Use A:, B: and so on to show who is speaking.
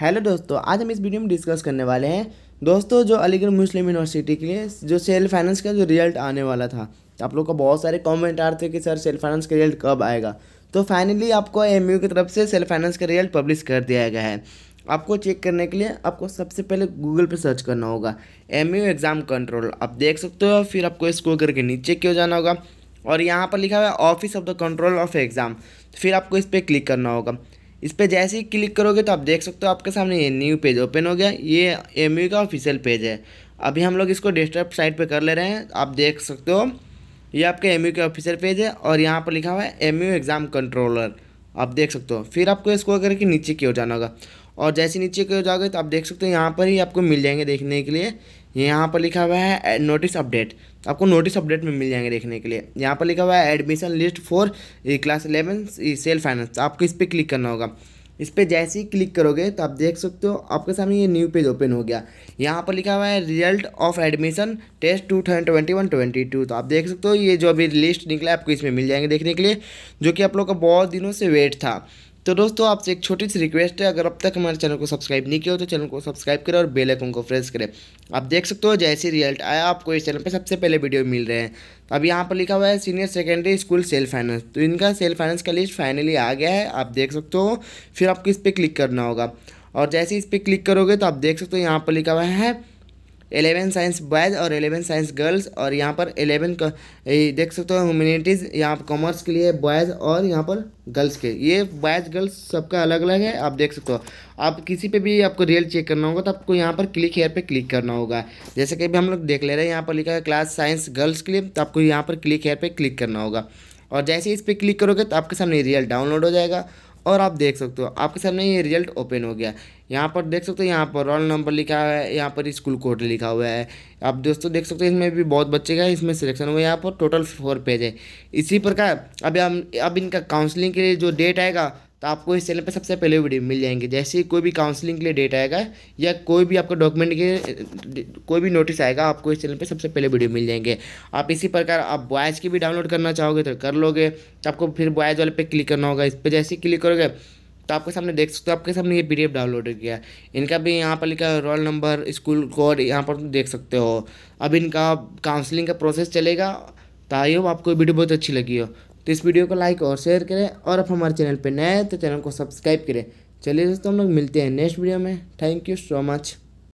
A: hello दोस्तों आज हम इस वीडियो में डिस्कस करने वाले हैं दोस्तों जो अलीगढ़ मुस्लिम यूनिवर्सिटी के लिए जो सेल फाइनेंस का जो रिजल्ट आने वाला था आप लोग का बहुत सारे कमेंट आ रहे थे कि सर सेल फाइनेंस का रिजल्ट कब आएगा तो फाइनली आपको एम की तरफ से सेल फाइनेंस का रिजल्ट पब्लिश कर दिया गया है आपको चेक करने के लिए आपको सबसे पहले गूगल पर सर्च करना होगा एम एग्ज़ाम कंट्रोल आप देख सकते हो फिर आपको इसको करके नीचे क्यों जाना होगा और यहाँ पर लिखा हुआ है office of the control of exam फिर आपको इस पर क्लिक करना होगा इस पर जैसे ही क्लिक करोगे तो आप देख सकते हो आपके सामने ये न्यू पेज ओपन हो गया ये एम का ऑफिशियल पेज है अभी हम लोग इसको डिस्टर्ब साइट पे कर ले रहे हैं आप देख सकते हो ये आपके एम के ऑफिशियल पेज है और यहाँ पर लिखा हुआ है एम एग्ज़ाम कंट्रोलर आप देख सकते हो फिर आपको इसको करके नीचे की ओर जाना होगा और जैसे नीचे के जाओगे तो आप देख सकते हो यहाँ पर ही आपको मिल जाएंगे देखने के लिए ये यहाँ पर लिखा हुआ है नोटिस तो अपडेट आपको नोटिस अपडेट में मिल जाएंगे देखने के लिए यहाँ पर लिखा हुआ है admission list for class eleven self finance आपको इस पर क्लिक करना होगा इस पर जैसे ही क्लिक करोगे तो आप देख सकते हो आपके सामने ये न्यू पेज ओपन हो गया यहाँ पर लिखा हुआ है result of admission test two thousand twenty one twenty two तो आप देख सकते हो ये जो अभी लिस्ट निकला है आपको इसमें मिल जाएंगे देखने के लिए जो कि आप लोग का बहुत दिनों से वेट था तो दोस्तों आपसे एक छोटी सी रिक्वेस्ट है अगर अब तक हमारे चैनल को सब्सक्राइब नहीं किया हो तो चैनल को सब्सक्राइब करें और बेल आइकन को प्रेस करें आप देख सकते हो जैसे रिजल्ट आया आपको इस चैनल पे सबसे पहले वीडियो मिल रहे हैं तो अब यहाँ पर लिखा हुआ है senior secondary school self finance तो इनका सेल फाइनेंस का लिस्ट फाइनली आ गया है आप देख सकते हो फिर आपको इस पर क्लिक करना होगा और जैसे इस पर क्लिक करोगे तो आप देख सकते हो यहाँ पर लिखा हुआ है एलेवन साइंस बॉयज़ और एलेवन साइंस गर्ल्स और यहाँ पर एलेवन देख सकते हो ह्यूमिनिटीज़ यहाँ पर कॉमर्स के लिए बॉयज़ और यहाँ पर गर्ल्स के ये बॉयज़ गर्ल्स सबका अलग अलग है आप देख सकते हो आप किसी पे भी आपको रियल चेक करना होगा तो आपको यहाँ पर क्लिक हेयर पे क्लिक करना होगा जैसे कि अभी हम लोग देख ले रहे हैं यहाँ पर लिखा है क्लास साइंस गर्ल्स के लिए तो आपको यहाँ पर क्लिक हेयर पर क्लिक करना होगा और जैसे इस पर क्लिक करोगे तो आपके सामने रियल डाउनलोड हो जाएगा और आप देख सकते हो आपके सामने ये रिजल्ट ओपन हो गया यहाँ पर देख सकते हो यहाँ पर रोल नंबर लिखा हुआ है यहाँ पर स्कूल कोड लिखा हुआ है आप दोस्तों देख सकते हो इसमें भी बहुत बच्चे का इसमें सिलेक्शन हुआ है यहाँ पर टोटल फोर पेज है इसी प्रकार अभी हम अब इनका काउंसलिंग के लिए जो डेट आएगा तो आपको इस चैनल पर सबसे पहले वीडियो मिल जाएंगे जैसे ही कोई भी काउंसलिंग के लिए डेट आएगा या कोई भी आपका डॉक्यूमेंट के कोई भी नोटिस आएगा आपको इस चैनल पर सबसे पहले वीडियो मिल जाएंगे आप इसी प्रकार आप बॉयज़ की भी डाउनलोड करना चाहोगे तो कर लोगे तो आपको फिर बॉयज़ वाले पे क्लिक करना होगा इस पर जैसे ही क्लिक करोगे तो आपके सामने देख सकते हो आपके सामने ये पीडीएफ डाउनलोड हो गया इनका भी यहाँ पर लिखा है रोल नंबर स्कूल कोड यहाँ पर देख सकते हो अब इनका काउंसलिंग का प्रोसेस चलेगा तो आई होप आपको वीडियो बहुत अच्छी लगी हो तो इस वीडियो को लाइक और शेयर करें और अब हमारे चैनल पर नए हैं तो चैनल को सब्सक्राइब करें चलिए दोस्तों हम लोग मिलते हैं नेक्स्ट वीडियो में थैंक यू सो मच